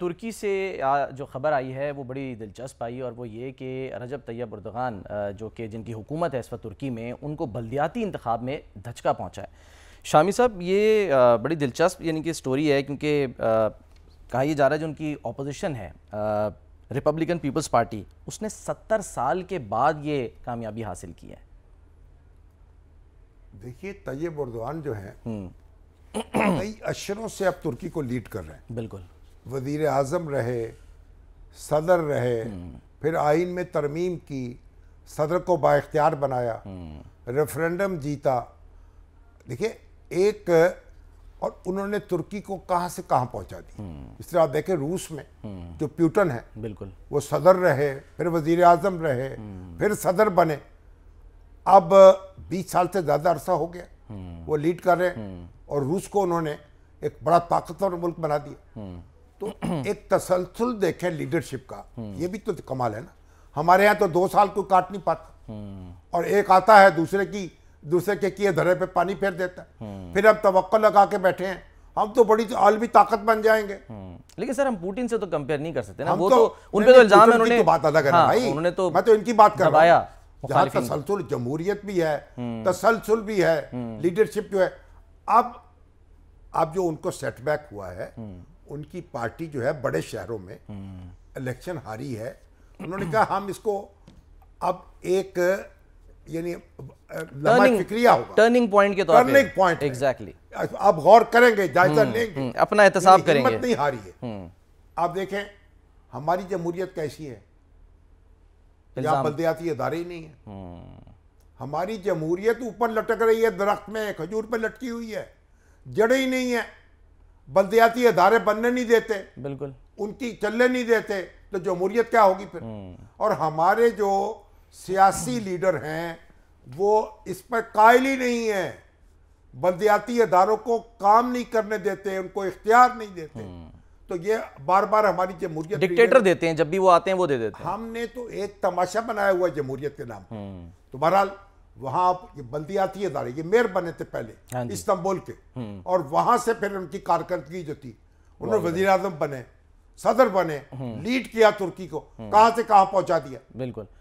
तुर्की से जो ख़बर आई है वो बड़ी दिलचस्प आई और वो ये कि रजब तैयब उर्दगान जो कि जिनकी हुकूमत है इस वक्त तुर्की में उनको बलदियाती इंतखब में धचका पहुँचा है शामी साहब ये बड़ी दिलचस्प यानी कि स्टोरी है क्योंकि कहा यह जा रहा है जो उनकी अपोजिशन है रिपब्लिकन पीपल्स पार्टी उसने सत्तर साल के बाद ये कामयाबी हासिल की है देखिए तैयब उर्दगान जो है हम्म। कई अशरों से अब तुर्की को लीड कर रहे हैं बिल्कुल वजीर अजम रहे सदर रहे हम्म। फिर आइन में तरमीम की सदर को बाख्तियार बनाया हम्म। रेफरेंडम जीता देखिए एक और उन्होंने तुर्की को कहाँ से कहाँ पहुँचा दी हम्म। इस तरह आप देखें रूस में जो प्यूटन है बिल्कुल वो सदर रहे फिर वजीर अजम रहे फिर सदर बने अब 20 साल से ज़्यादा अरसा हो गया वो लीड कर रहे और रूस को उन्होंने एक बड़ा ताकतवर मुल्क बना दिया तो एक तसलसल देखें लीडरशिप का हम्म। ये भी तो कमाल है ना हमारे यहाँ तो दो साल कोई काट नहीं पाता हम्म। और एक आता है दूसरे की दूसरे के किए धरे पे पानी फेर देता है हम्म। फिर हम तो लगा के बैठे हैं हम तो बड़ी तो आलमी ताकत बन जाएंगे लेकिन सर हम पुतिन से तो कंपेयर नहीं कर सकते ना वो तो, तो उन पे तो इल्जाम है उन्होंने तो बात अलग है हाँ, भाई उन्होंने तो मैं तो इनकी बात कर रहा हूं तसलसल जमहूरियत भी है तसलसल भी है लीडरशिप जो है अब अब जो उनको सेटबैक हुआ है उनकी पार्टी जो है बड़े शहरों में इलेक्शन हम्म। हारी है उन्होंने कहा हम इसको अब एक यानी टर्निंग होगा टर्निंग पॉइंट के तौर पर टर्निंग पॉइंट एग्जैक्टली अब गौर करेंगे जायजा हम्म, लेंगे हम्म, अपना एहतसाब करेंगे नहीं हारी है आप देखें हमारी जमहूरियत कैसी है यहाँ बल्दियाती इदारे ही नहीं है हमारी जमहूरियत ऊपर लटक रही है दरख्त में खजूर पर लटकी हुई है जड़े ही नहीं है बल्दियाती अदारे बनने नहीं देते बिल्कुल उनकी चलने नहीं देते तो जमहूरियत क्या होगी फिर हम्म। और हमारे जो सियासी लीडर हैं वो इस पर कायल ही नहीं है बल्दियाती अदारों को काम नहीं करने देते उनको इख्तियार नहीं देते हम्म। तो ये बार बार हमारी जमहूरियत डिक्टेटर देते हैं जब भी वो आते हैं वो दे देते हैं हमने तो एक तमाशा बनाया हुआ है जमहूरियत के नाम हम्म। तो बहरहाल वहां ये बल्दियाती इदारे ये मेयर बने थे पहले हाँ इस्तांबुल के हम्म। और वहां से फिर उनकी कारकर्दगी जो थी उन्होंने वजीर बने सदर बने हम्म। लीड किया तुर्की को हम्म। कहां से कहां पहुंचा दिया बिल्कुल